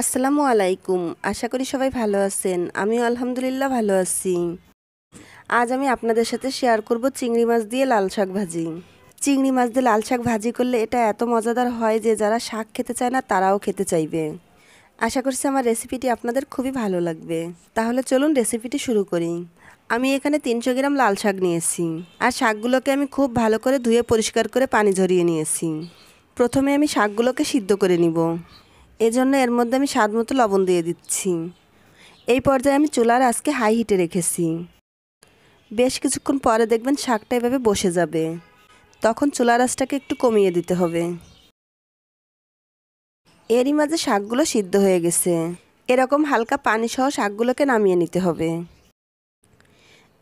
আসসালামু আলাইকুম আশা করি সবাই ভালো আছেন আমিও আলহামদুলিল্লাহ ভালো আছি আজ আমি আপনাদের সাথে শেয়ার করব চিংড়ি মাছ দিয়ে লাল শাক ভাজি চিংড়ি মাছ দিয়ে লাল শাক ভাজি করলে এটা এত মজাদার হয় যে যারা শাক খেতে চায় না তারাও খেতে চাইবে আশা করছি আমার রেসিপিটি আপনাদের খুবই ভালো লাগবে তাহলে চলুন রেসিপিটি শুরু করি আমি এখানে তিনশো গ্রাম লাল শাক নিয়েছি আর শাকগুলোকে আমি খুব ভালো করে ধুয়ে পরিষ্কার করে পানি ঝরিয়ে নিয়েছি প্রথমে আমি শাকগুলোকে সিদ্ধ করে নিব এজন্য এর মধ্যে আমি স্বাদ মতো লবণ দিয়ে দিচ্ছি এই পর্যায়ে আমি চুলার আজকে হাই হিটে রেখেছি বেশ কিছুক্ষণ পরে দেখবেন শাকটা এভাবে বসে যাবে তখন চুলার আঁচটাকে একটু কমিয়ে দিতে হবে এরই মাঝে শাকগুলো সিদ্ধ হয়ে গেছে এরকম হালকা পানি সহ শাকগুলোকে নামিয়ে নিতে হবে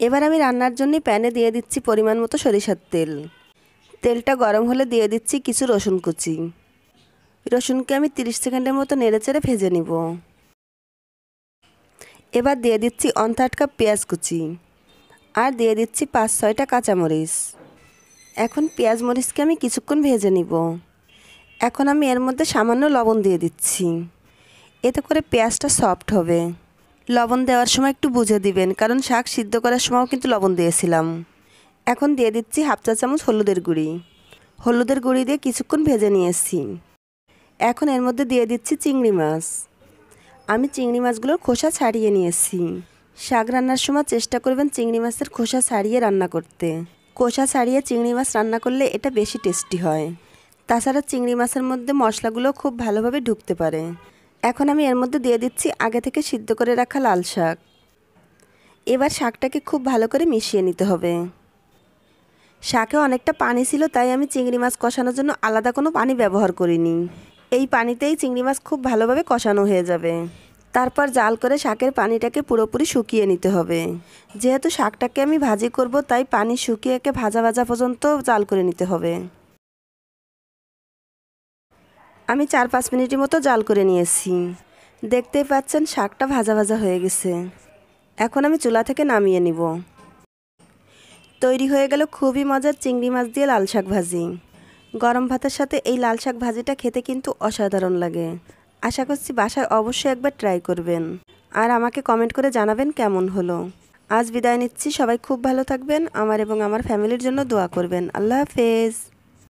এবার আমি রান্নার জন্য প্যানে দিয়ে দিচ্ছি পরিমাণ মতো সরিষার তেল তেলটা গরম হলে দিয়ে দিচ্ছি কিছু রসুন কুচি রসুনকে আমি 30 সেকেন্ডের মতো নেড়েচেড়ে ভেজে নিব এবার দিয়ে দিচ্ছি অন থার্ড কাপ পেঁয়াজ কুচি আর দিয়ে দিচ্ছি পাঁচ ছয়টা কাঁচামরিচ এখন পেঁয়াজ মরিচকে আমি কিছুক্ষণ ভেজে নিব এখন আমি এর মধ্যে সামান্য লবণ দিয়ে দিচ্ছি এতে করে পেঁয়াজটা সফট হবে লবণ দেওয়ার সময় একটু বুঝে দিবেন কারণ শাক সিদ্ধ করার সময়ও কিন্তু লবণ দিয়েছিলাম এখন দিয়ে দিচ্ছি হাফ চা চামচ হলুদের গুঁড়ি হলুদের গুঁড়ি দিয়ে কিছুক্ষণ ভেজে নিয়েছি এখন এর মধ্যে দিয়ে দিচ্ছি চিংড়ি মাছ আমি চিংড়ি মাছগুলোর খোসা ছাড়িয়ে নিয়েছি শাক রান্নার সময় চেষ্টা করবেন চিংড়ি মাছের খোসা ছাড়িয়ে রান্না করতে খোসা ছাড়িয়ে চিংড়ি মাছ রান্না করলে এটা বেশি টেস্টি হয় তাছাড়া চিংড়ি মাছের মধ্যে মশলাগুলো খুব ভালোভাবে ঢুকতে পারে এখন আমি এর মধ্যে দিয়ে দিচ্ছি আগে থেকে সিদ্ধ করে রাখা লাল শাক এবার শাকটাকে খুব ভালো করে মিশিয়ে নিতে হবে শাকে অনেকটা পানি ছিল তাই আমি চিংড়ি মাছ কষানোর জন্য আলাদা কোনো পানি ব্যবহার করিনি এই পানিতেই চিংড়ি মাছ খুব ভালোভাবে কষানো হয়ে যাবে তারপর জাল করে শাকের পানিটাকে পুরোপুরি শুকিয়ে নিতে হবে যেহেতু শাকটাকে আমি ভাজি করব তাই পানি শুকিয়ে একে ভাজা ভাজা পর্যন্ত জাল করে নিতে হবে আমি চার পাঁচ মিনিটের মতো জাল করে নিয়েছি দেখতেই পাচ্ছেন শাকটা ভাজা ভাজা হয়ে গেছে এখন আমি চুলা থেকে নামিয়ে নিব তৈরি হয়ে গেল খুবই মজার চিংড়ি মাছ দিয়ে লাল শাক ভাজি গরম ভাতের সাথে এই লাল শাক ভাজিটা খেতে কিন্তু অসাধারণ লাগে আশা করছি বাসায় অবশ্যই একবার ট্রাই করবেন আর আমাকে কমেন্ট করে জানাবেন কেমন হলো আজ বিদায় নিচ্ছি সবাই খুব ভালো থাকবেন আমার এবং আমার ফ্যামিলির জন্য দোয়া করবেন আল্লাহ হাফেজ